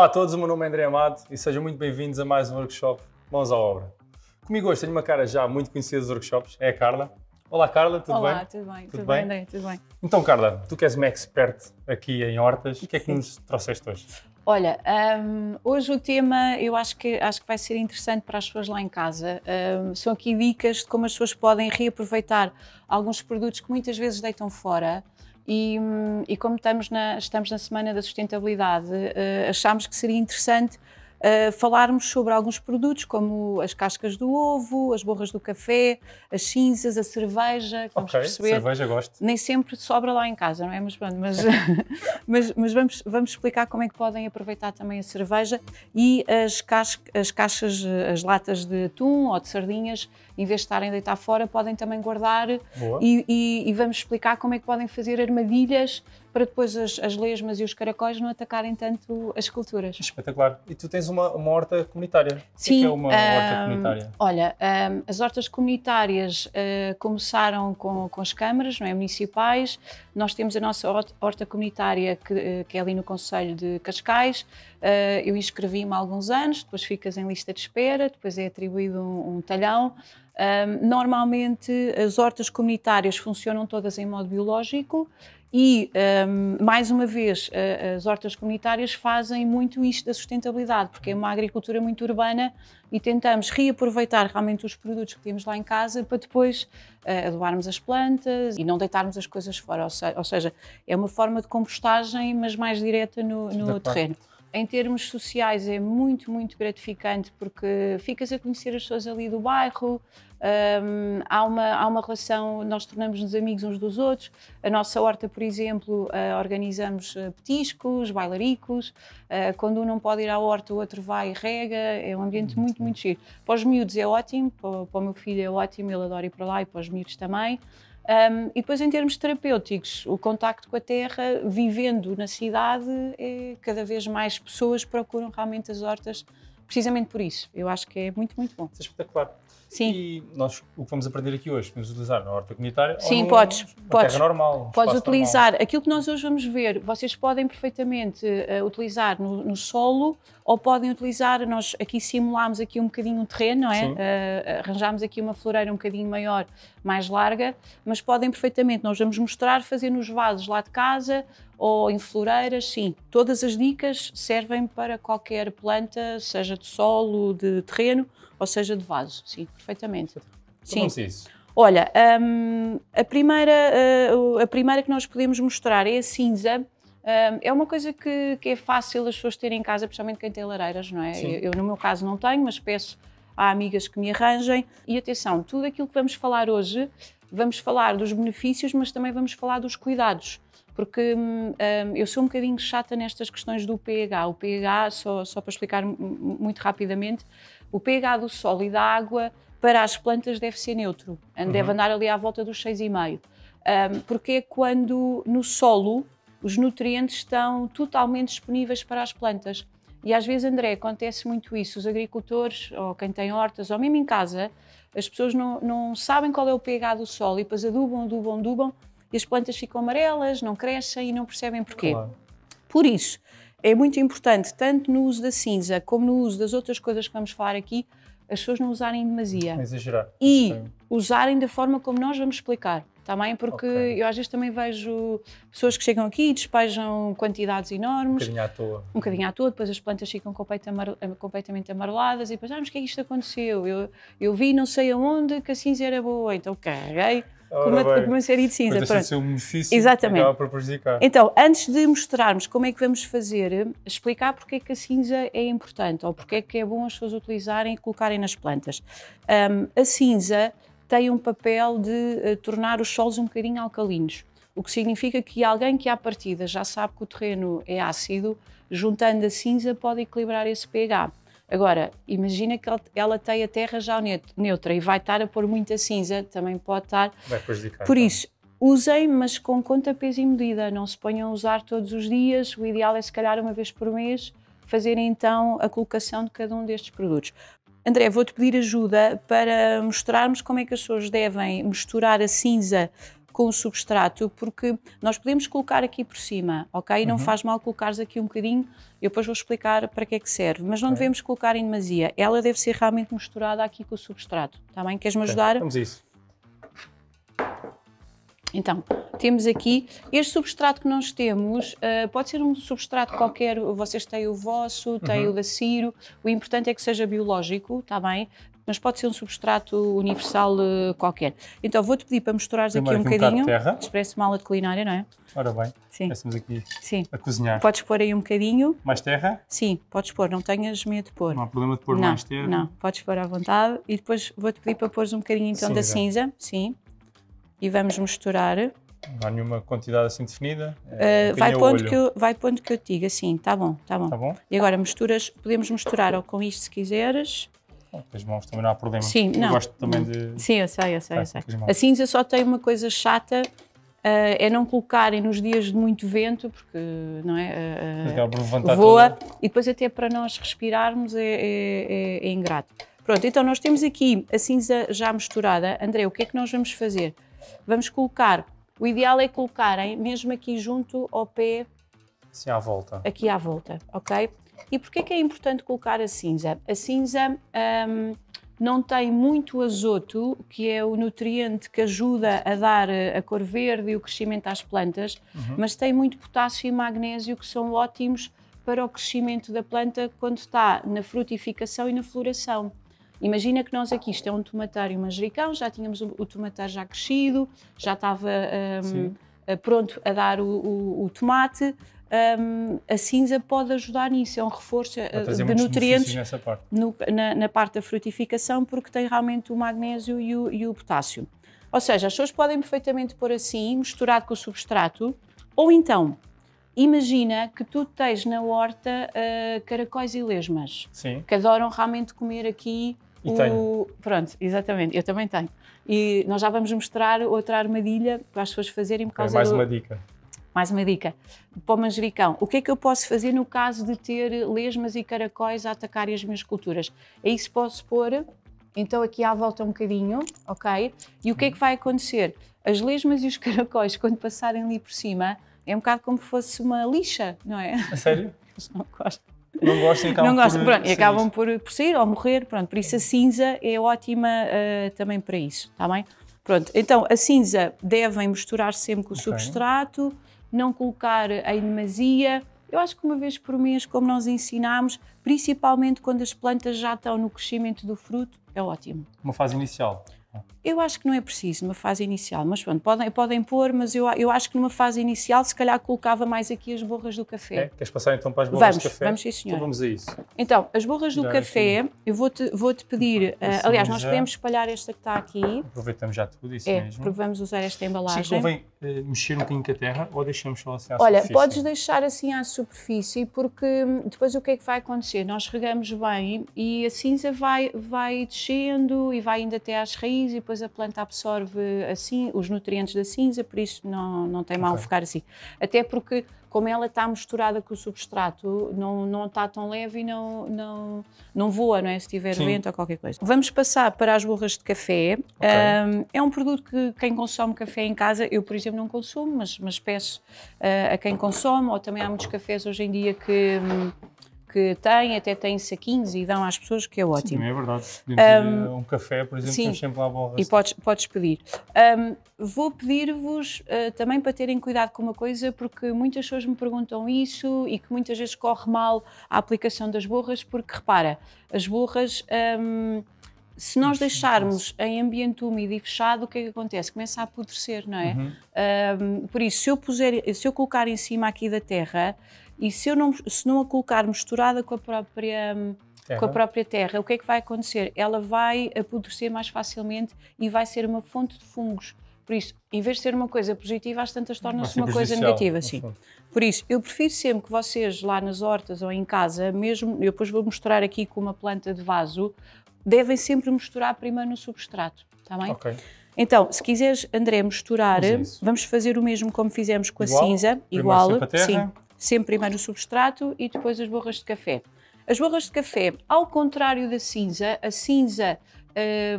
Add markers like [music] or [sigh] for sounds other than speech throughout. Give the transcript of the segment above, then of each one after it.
Olá a todos, o meu nome é André Amado e sejam muito bem-vindos a mais um workshop Mãos à Obra. Comigo hoje tenho uma cara já muito conhecida dos workshops, é a Carla. Olá Carla, tudo Olá, bem? Olá, tudo bem, tudo, tudo bem, bem? André, tudo bem. Então Carla, tu que és uma expert aqui em hortas, o que é que nos trouxeste hoje? Olha, um, hoje o tema eu acho que, acho que vai ser interessante para as pessoas lá em casa. Um, são aqui dicas de como as pessoas podem reaproveitar alguns produtos que muitas vezes deitam fora e, e como estamos na, estamos na Semana da Sustentabilidade, eh, achámos que seria interessante Uh, falarmos sobre alguns produtos como as cascas do ovo, as borras do café, as cinzas, a cerveja, que vamos perceber. cerveja gosto. Nem sempre sobra lá em casa, não é? Mas, pronto, mas, [laughs] mas, mas, vamos, vamos explicar como é que podem aproveitar também a cerveja e as, cas as caixas, as latas de atum ou de sardinhas em vez de estarem a deitar fora, podem também guardar e, e, e, vamos explicar como é que podem fazer armadilhas para depois as, as lesmas e os caracóis não atacarem tanto as culturas. Espetacular. E tu tens uma, uma horta comunitária. Sim. O que é, uma, é uma horta comunitária? Olha, um, as hortas comunitárias uh, começaram com, com as câmaras não é, municipais. Nós temos a nossa horta comunitária que, ah, que é ali no Conselho de Cascais. Uh, eu inscrevi-me há alguns anos, depois ficas em lista de espera, depois é atribuído um, um talhão. Um, ah, normalmente as hortas comunitárias funcionam todas em modo biológico e, um, ah, mais uma vez, as hortas comunitárias fazem muito isto da sustentabilidade, porque é uma agricultura muito urbana e tentamos reaproveitar realmente os produtos que temos lá em casa para depois uh, as plantas e não deitarmos as coisas fora. Ou, se, ou seja, é uma forma de compostagem, mas mais direta no, no terreno. Parte em termos sociais é muito, muito gratificante porque ficas a conhecer as pessoas ali do bairro, um, há, uma, há uma relação, nós tornamos-nos amigos uns dos outros. A nossa horta, por exemplo, uh, organizamos eh, petiscos, bailaricos. Uh, quando um não pode ir à horta, o outro vai e rega. É um ambiente muito, muito giro. Para os miúdos é ótimo, para, para o meu filho é ótimo, ele adora ir para lá e para os miúdos também. Um, e depois, em termos terapêuticos, o contacto com a terra, vivendo na cidade, é, cada vez mais pessoas procuram realmente as hortas precisamente por isso. Eu acho que é muito, muito bom. Isso é espetacular. Sim. E nós, o que vamos aprender aqui hoje, podemos utilizar na horta comunitária Sim, ou no, podes, podes, normal. Podes utilizar. Normal. Aquilo que nós hoje vamos ver, vocês podem perfeitamente uh, utilizar no, no, solo ou podem utilizar, nós aqui simulámos aqui um bocadinho o terreno, não é? Uh, arranjámos aqui uma floreira um bocadinho maior, mais larga, mas podem perfeitamente, nós vamos mostrar fazer nos vasos lá de casa ou em floreiras, sim. Todas as dicas servem para qualquer planta, seja de solo, de terreno, ou seja de vaso, sim, perfeitamente. Então sim. é isso? Olha, um, a, primeira, uh, a primeira que nós podemos mostrar é a cinza. Um, é uma coisa que, que, é fácil as pessoas terem em casa, principalmente quem tem lareiras, não é? Eu, eu, no meu caso, não tenho, mas peço a amigas que me arranjem. E atenção, tudo aquilo que vamos falar hoje, vamos falar dos benefícios, mas também vamos falar dos cuidados porque hum, hum, eu sou um bocadinho chata nestas questões do pH. O pH, só, só para explicar muito rapidamente, o pH do solo e da água para as plantas deve ser neutro, deve uhum. andar ali à volta dos 6,5. Um, porque é quando no solo os nutrientes estão totalmente disponíveis para as plantas. E às vezes, André, acontece muito isso. Os agricultores, ou quem tem hortas, ou mesmo em casa, as pessoas não, não sabem qual é o pH do solo e depois adubam, adubam, adubam e as plantas ficam amarelas, não crescem e não percebem porquê. Claro. Por isso, é muito importante, tanto no uso da cinza como no uso das outras coisas que vamos falar aqui, as pessoas não usarem demasia. Não exagerar. E Sim. usarem da forma como nós vamos explicar. Também tá porque okay. eu às vezes também vejo pessoas que chegam aqui e despejam quantidades enormes. Um bocadinho à toa. Um bocadinho à toa, depois as plantas ficam eh, completamente amareladas e depois, ah, mas o que é que isto aconteceu? Eu, eu vi não sei aonde que a cinza era boa, então carreguei. Okay com, uma, série de cinza. Deixa um benefício Exatamente. acaba prejudicar. Então, antes de mostrarmos como é que vamos fazer, explicar porque é que a cinza é importante ou porque é que é bom as pessoas utilizarem e colocarem nas plantas. Um, a cinza tem um papel de uh, tornar os solos um bocadinho alcalinos, o que significa que alguém que à partida já sabe que o terreno é ácido, juntando a cinza pode equilibrar esse pH. Agora, imagina que ela tem a terra já neutra e vai estar a pôr muita cinza, também pode estar. Vai prejudicar. Por então. isso, usem, mas com conta, peso e medida. Não se ponham a usar todos os dias. O ideal é, se calhar, uma vez por mês, fazerem então a colocação de cada um destes produtos. André, vou-te pedir ajuda para mostrarmos como é que as pessoas devem misturar a cinza com o substrato, porque nós podemos colocar aqui por cima, ok? E não uhum. faz mal colocares aqui um bocadinho, eu depois vou explicar para que é que serve, mas não okay. devemos colocar em demasia. Ela deve ser realmente misturada aqui com o substrato, está bem? Queres-me okay. ajudar? Vamos isso. Então, temos aqui este substrato que nós temos, uh, pode ser um substrato qualquer, vocês têm o vosso, têm uhum. o da Ciro, o importante é que seja biológico, está bem? mas pode ser um substrato universal uh, qualquer. Então vou-te pedir para misturares Primeiro aqui um bocadinho. Um terra. Parece uma aula de culinária, não é? Ora bem, Sim. estamos aqui Sim. a cozinhar. Podes pôr aí um bocadinho. Mais terra? Sim, podes pôr, não tenhas medo de pôr. Não há problema de pôr não, mais terra? Não, podes pôr à vontade. E depois vou-te pedir para pôres um bocadinho então cinza. da cinza. Sim. E vamos misturar. Não há nenhuma quantidade assim definida? É, uh, vai, pondo que eu, vai pondo que eu te diga, sim, Está bom, está bom. Tá bom. E agora misturas, podemos misturar ou com isto se quiseres, com as mãos também não há problema. Sim, eu não. gosto também de. Sim, eu sei, eu sei, ah, eu sei. A cinza só tem uma coisa chata. Uh, é não colocarem nos dias de muito vento, porque não é? Uh, voa tudo. e depois até para nós respirarmos é, é, é, é, ingrato. Pronto, então nós temos aqui a cinza já misturada. André, o que é que nós vamos fazer? Vamos colocar, o ideal é colocarem mesmo aqui junto ao pé. Sim, à volta. Aqui à volta, ok? E porquê que é importante colocar a cinza? A cinza um, não tem muito azoto, que é o nutriente que ajuda a dar eh, a cor verde e o crescimento às plantas, uhum. mas tem muito potássio e magnésio, que são ótimos para o crescimento da planta quando está na frutificação e na floração. Imagina que nós aqui, isto é um tomateiro e um manjericão, já tínhamos o tomateiro já crescido, já estava... Um, eh, pronto a dar o, o, o tomate. Um, a cinza pode ajudar nisso, é um reforço eh, de nutrientes parte. No, na, na, parte da frutificação, porque tem realmente o magnésio e o, e o potássio. Ou seja, as pessoas podem perfeitamente pôr assim, misturado com o substrato, ou então, imagina que tu tens na horta uh, caracóis e lesmas, Sim. que adoram realmente comer aqui e o... tenho. Pronto, exatamente, eu também tenho. E nós já vamos mostrar outra armadilha para as pessoas fazerem por causa é, Mais do... uma dica. Mais uma dica. Para o manjericão, o que é que eu posso fazer no caso de ter lesmas e caracóis a atacarem as minhas culturas? É isso que posso pôr, então aqui à volta um bocadinho, ok? E o que é que vai acontecer? As lesmas e os [laughs] caracóis, quando passarem ali por cima, é um bocado como se fosse uma lixa, não é? A sério? [laughs] Eles não gostam não gostam e acabam, não por, pronto, e acabam por, por sair ou morrer. Pronto, por isso a cinza é ótima uh, também para isso, está bem? Pronto, então a cinza devem misturar sempre com o okay. substrato, não colocar em demasia. Eu acho que uma vez por mês, como nós ensinámos, principalmente quando as plantas já estão no crescimento do fruto, é ótimo. Uma fase inicial. Eu acho que não é preciso numa fase inicial, mas pronto, podem, podem pôr, mas eu, eu acho que numa fase inicial se calhar colocava mais aqui as borras do café. É, queres passar então para as borras vamos, do café? Vamos, sim senhor. Então vamos a isso. Então, as borras do café, eu vou-te vou -te pedir, uh, aliás, nós já. podemos espalhar esta que está aqui. Aproveitamos já tudo, isso é, mesmo. Vamos usar esta embalagem. Sim, convém uh, mexer um bocadinho com a terra ou deixamos só assim à Olha, superfície? Olha, podes deixar assim à superfície porque hum, depois o que é que vai acontecer? Nós regamos bem e a cinza vai, vai descendo e vai indo até às raízes depois a planta absorve assim os nutrientes da cinza, por isso não, não tem mal okay. ficar assim. Até porque, como ela está misturada com o substrato, não, não está tão leve e não, não, não voa, não é? Se tiver Sim. vento ou qualquer coisa. Vamos passar para as borras de café. Okay. Um, é um produto que quem consome café em casa, eu por exemplo não consumo, mas, mas peço uh, a quem consome, ou também há muitos cafés hoje em dia que. Um, que têm, até têm saquinhos e dão às pessoas, que é ótimo. Sim, é verdade. um, um café, por exemplo, sim, temos sempre lá a borra. E podes, podes pedir. Um, vou pedir-vos uh, também para terem cuidado com uma coisa, porque muitas pessoas me perguntam isso e que muitas vezes corre mal a aplicação das borras, porque repara, as borras. Um, se nós deixarmos em ambiente úmido e fechado, o que é que acontece? Começa a apodrecer, não é? Uhum. Um, por isso, se eu, puser, se eu colocar em cima aqui da terra, e se, eu não, se não a colocar misturada com a própria hum, com a própria terra, o que é que vai acontecer? Ela vai apodrecer mais facilmente e vai ser uma fonte de fungos. Por isso, em vez de ser uma coisa positiva, às tantas torna-se uma coisa negativa. Sim. Por isso, eu prefiro sempre que vocês lá nas hortas ou em casa, mesmo, eu depois vou mostrar aqui com uma planta de vaso, devem sempre misturar primeiro no substrato, está bem? Ok. Então, se quiseres, André, misturar, vamos fazer o mesmo como fizemos com igual, a cinza, igual, sim, sempre primeiro o substrato e depois as borras de café. As borras de café, ao contrário da cinza, a cinza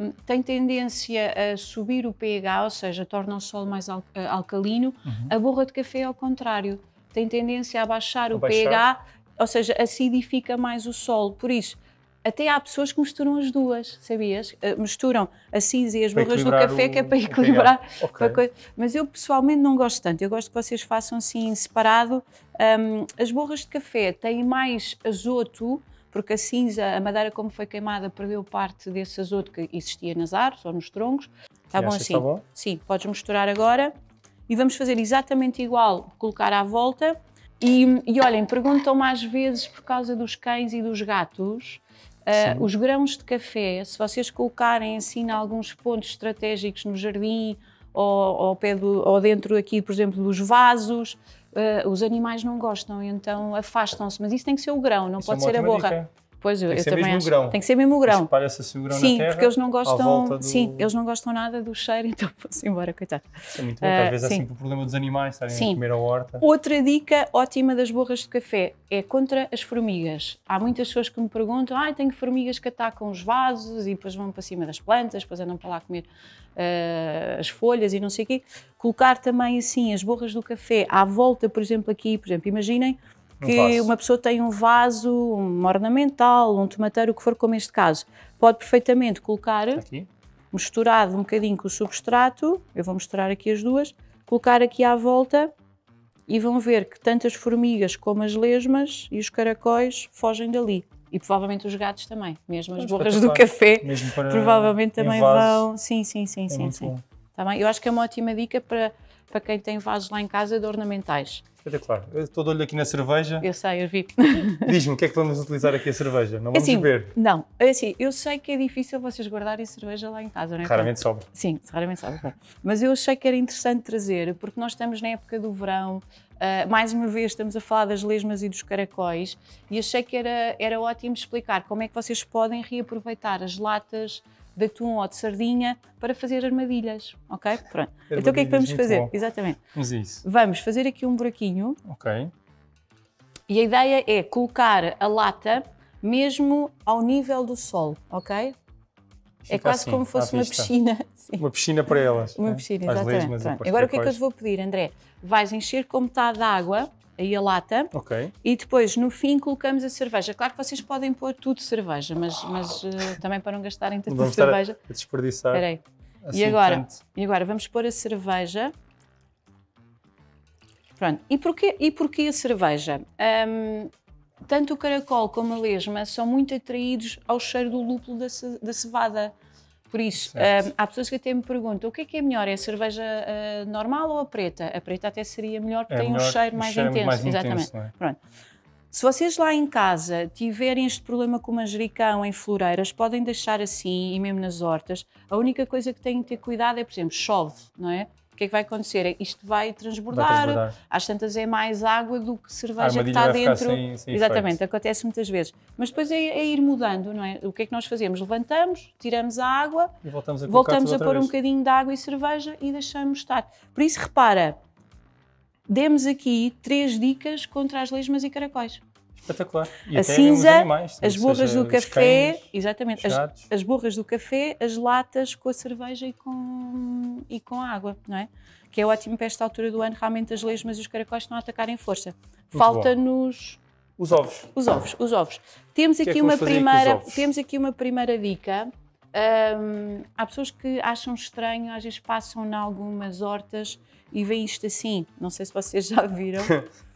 uh, tem tendência a subir o pH, ou seja, torna o solo mais al eh, alcalino. Uhum. A borra de café, ao contrário, tem tendência a baixar, a baixar o pH, ou seja, acidifica mais o solo. Por isso, até há pessoas que misturam as duas, sabias? Eh, misturam a cinza e as borras do café, o... que é para equilibrar. Okay. Para co... Mas eu pessoalmente não gosto tanto. Eu gosto que vocês façam assim separado. Um, as borras de café têm mais azoto, porque a cinza, a madeira como foi queimada, perdeu parte desse azoto que existia nas árvores ou nos troncos. Está e bom assim? Está bom? Sim, podes misturar agora. E vamos fazer exatamente igual, colocar à volta. E, e olhem, perguntam-me às vezes por causa dos cães e dos gatos. Uh, os grãos de café, se vocês colocarem assim em alguns pontos estratégicos no jardim ou, ou, pé do, ou dentro aqui, por exemplo, dos vasos, uh, os animais não gostam, então afastam-se. Mas isso tem que ser o grão, não isso é pode é ser a borra. Dica. Pois eu, tem que eu ser também mesmo acho. Grão. Tem que ser mesmo grão. Espalha-se assim o grão Sim, terra, porque eles não gostam. Do... Sim, eles não gostam nada do cheiro, [laughs] então vão-se embora, coitado. Isso é muito bom, uh, às ah, vezes é assim sim. é sempre o problema dos animais estarem sim. a comer a horta. Outra dica ótima das borras de café é contra as formigas. Há muitas pessoas que me perguntam: ah, tenho formigas que atacam os vasos e depois vão para cima das plantas, depois andam para lá comer uh, as folhas e não sei o quê. Colocar também assim as borras do café à volta, por exemplo, aqui, por exemplo, imaginem que um uma pessoa tem um vaso, um ornamental, um tomateiro, o que for, como este caso, pode perfeitamente colocar aqui. misturado um bocadinho com o substrato, eu vou misturar aqui as duas, colocar aqui à volta e vão ver que tanto as formigas como as lesmas e os caracóis fogem dali. E provavelmente os gatos também, mesmo as borras do café, provavelmente também vão. Sim, sim, sim, é sim. sim. Tá bem? Eu acho que é uma ótima dica para, para quem tem vasos lá em casa de ornamentais espetacular. claro. estou de olho aqui na cerveja. Eu sei, eu vi. Diz-me, o que é que vamos utilizar aqui a cerveja? Não é vamos assim, beber? Não, é assim, eu sei que é difícil vocês guardarem cerveja lá em casa, não é? Raramente sobra. Sim, raramente sobra. Mas eu achei que era interessante trazer, porque nós estamos na época do verão, Uh, mais uma vez, estamos a falar das lesmas e dos caracóis e achei que era, era ótimo explicar como é que vocês podem reaproveitar as latas, de atum ou de sardinha para fazer armadilhas, ok? Pronto. Armadilhas então o que é que vamos fazer? Bom. Exatamente. Mas é isso. Vamos fazer aqui um buraquinho. Ok. E a ideia é colocar a lata mesmo ao nível do solo, ok? Fica é quase assim, como fosse uma piscina. [laughs] Sim. Uma piscina para elas. Uma né? piscina, exatamente. Agora o que é que eu te vou pedir, André? Vais encher com metade d'água? água aí a lata. Ok. E depois, no fim, colocamos a cerveja. Claro que vocês podem pôr tudo cerveja, mas, mas uh, também para não gastarem tanto vamos cerveja. vamos a desperdiçar. Espera assim, e, agora, e agora vamos pôr a cerveja. Pronto. E porquê, e porquê a cerveja? Um, tanto o caracol como a lesma são muito atraídos ao cheiro do lúpulo da, ce, da cevada. Por isso, um, há pessoas que até me perguntam o que é que é melhor, é a cerveja uh, normal ou a preta? A preta até seria melhor porque é tem melhor, um cheiro mais cheiro intenso. Mais exatamente. Intenso, é? Pronto. Se vocês lá em casa tiverem este problema com o manjericão em floreiras, podem deixar assim e mesmo nas hortas. A única coisa que têm que ter cuidado é, por exemplo, chove, não é? que é que vai acontecer? É, isto vai transbordar, vai transbordar. às tantas é mais água do que cerveja que está dentro. Sem, sem Exatamente, efeito. acontece muitas vezes. Mas depois é, é, ir mudando, não é? O que é que nós fazemos? Levantamos, tiramos a água, e voltamos a, voltamos a pôr vez. um bocadinho de água e cerveja e deixamos estar. Por isso, repara, demos aqui três dicas contra as lesmas e caracóis. Espetacular. E a cinza, animais, as borras do café, cães, exatamente, as, as borras do café, as latas com a cerveja e com e com água, não é? Que é ótimo para esta altura do ano, realmente as lesmas e os caracóis estão a atacar em força. Falta-nos... Os ovos. Os ovos, os ovos. Temos é aqui, é uma primeira, temos aqui uma primeira dica. há pessoas que acham estranho, às vezes passam em algumas hortas e veem isto assim. Não sei se vocês já viram. [laughs]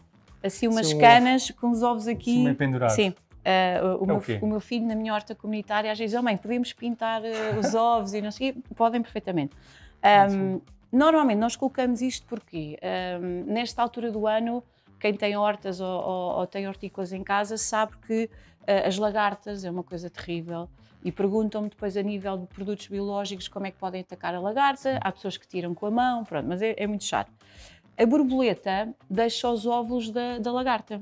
Assim, umas canas ovo. com os ovos aqui. Sim, pendurado. Sim. Uh, o, é meu, o, meu, filho, na minha horta comunitária, às vezes, oh, mãe, podemos pintar uh, os ovos e não sei Podem perfeitamente. Um, normalmente nós colocamos isto porque um, nesta altura do ano quem tem hortas ou, ou, ou tem hortícolas em casa sabe que uh, as lagartas é uma coisa terrível e perguntam-me depois a nível de produtos biológicos como é que podem atacar a lagarta, há pessoas que tiram com a mão, pronto, mas é, é muito chato. A borboleta deixa os óvulos da, da lagarta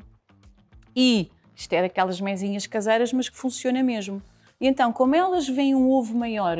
e isto é daquelas mesinhas caseiras, mas que funciona mesmo. E então, como elas veem um ovo maior,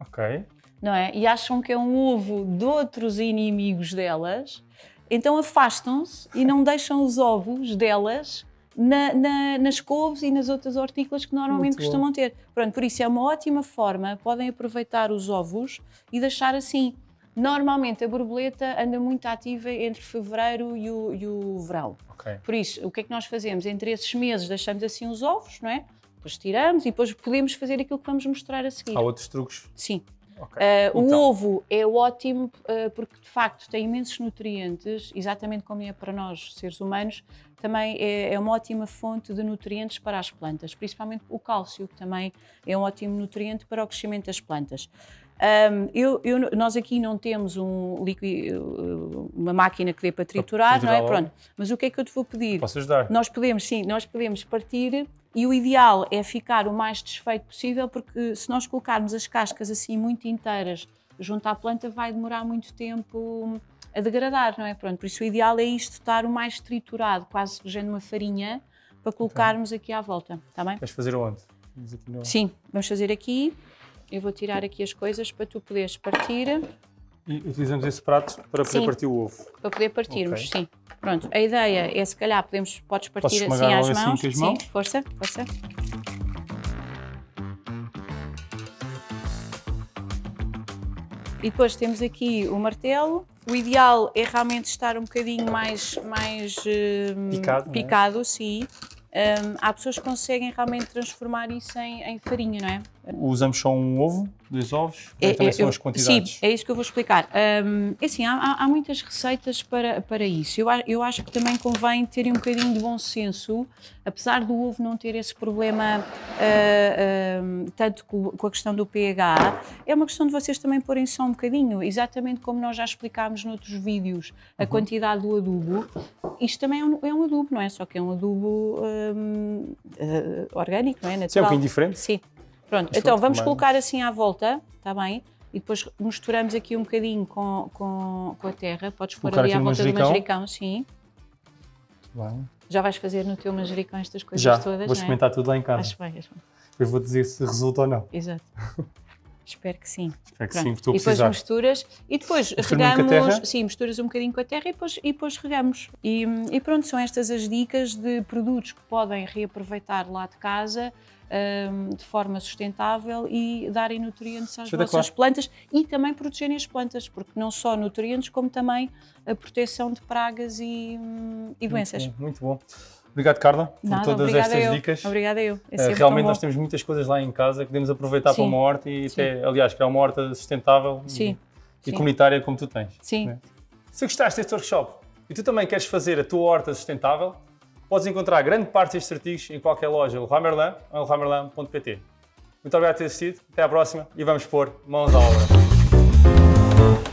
okay não é? E acham que é um ovo de outros inimigos delas, então afastam-se e não deixam os ovos delas na, na, nas couves e nas outras hortícolas que normalmente costumam ter. Pronto, por isso é uma ótima forma, podem aproveitar os ovos e deixar assim. Normalmente a borboleta anda muito ativa entre fevereiro e o, e o verão. Okay. Por isso, o que é que nós fazemos? Entre esses meses deixamos assim os ovos, não é? Depois tiramos e depois podemos fazer aquilo que vamos mostrar a seguir. Há outros truques? Sim. Okay. Uh, então. O ovo é ótimo uh, porque, de facto, tem imensos nutrientes, exatamente como é para nós, seres humanos, também é, é, uma ótima fonte de nutrientes para as plantas, principalmente o cálcio, que também é um ótimo nutriente para o crescimento das plantas. Um, eu, eu, nós aqui não temos um uma máquina que dê para triturar, para não é? Pronto. Mas o que é que eu te vou pedir? Posso ajudar? Nós podemos, sim, nós podemos partir e o ideal é ficar o mais desfeito possível, porque se nós colocarmos as cascas assim muito inteiras junto à planta, vai demorar muito tempo a degradar, não é? Pronto, por isso o ideal é isto estar o mais triturado, quase regendo uma farinha, para colocarmos então, aqui à volta, está bem? Vais fazer onde? No... Sim, vamos fazer aqui. Eu vou tirar aqui as coisas para tu poderes partir. E utilizamos esse prato para poder sim, partir o ovo? para poder partirmos, okay. sim. Pronto, a ideia é se calhar podemos, podes partir assim às assim mãos. Assim, as mãos? Sim, força, força. E depois temos aqui o martelo. O ideal é realmente estar um bocadinho mais, mais hum, picado, é? picado sim. Hum, há pessoas que conseguem realmente transformar isso em, em farinha, não é? Usamos só um ovo, dos ovos? É, é também é, são as quantidades? Sim, é isso que eu vou explicar. Um, é assim, há, há, muitas receitas para, para isso. Eu, eu acho que também convém terem um bocadinho de bom senso, apesar do ovo não ter esse problema uh, uh, tanto com, com, a questão do pH, é uma questão de vocês também porem só um bocadinho, exatamente como nós já explicámos noutros vídeos, a uhum. quantidade do adubo. Isto também é um, é um, adubo, não é? Só que é um adubo um, uh, ah, orgânico, não é? Natural. Isso é um bocadinho diferente? Sim. Pronto, então vamos colocar assim à volta, está bem? E depois misturamos aqui um bocadinho com, com, com a terra. Podes pôr ali à volta manjericão. do manjericão, sim. Bem. Já vais fazer no teu manjericão estas coisas Já. todas? Vou é? experimentar é? tudo lá em casa. Acho bem, acho bem. Depois vou dizer se resulta ou não. Exato. [laughs] Espero que sim. Espero que Pronto. sim, estou a precisar. E depois misturas e depois regamos. Sim, misturas um bocadinho com a terra e depois, e depois regamos. E, e pronto, são estas as dicas de produtos que podem reaproveitar lá de casa de forma sustentável e darem nutrientes às Deixa vossas plantas e também protegerem as plantas, porque não só nutrientes, como também a proteção de pragas e, e doenças. Muito bom. Muito bom. Obrigado, Carla, Nada, por todas estas eu. dicas. Obrigada eu. É Realmente nós temos muitas coisas lá em casa que podemos aproveitar Sim. para uma horta e até, aliás, é uma horta sustentável Sim. e, e comunitária como tu tens. Sim. Né? Se gostaste deste workshop e tu também queres fazer a tua horta sustentável, Podes encontrar grande parte destes artigos em qualquer loja Leroy Merlin é ou leroymerlin.pt. Muito obrigado por ter assistido, até à próxima e vamos pôr mãos à obra.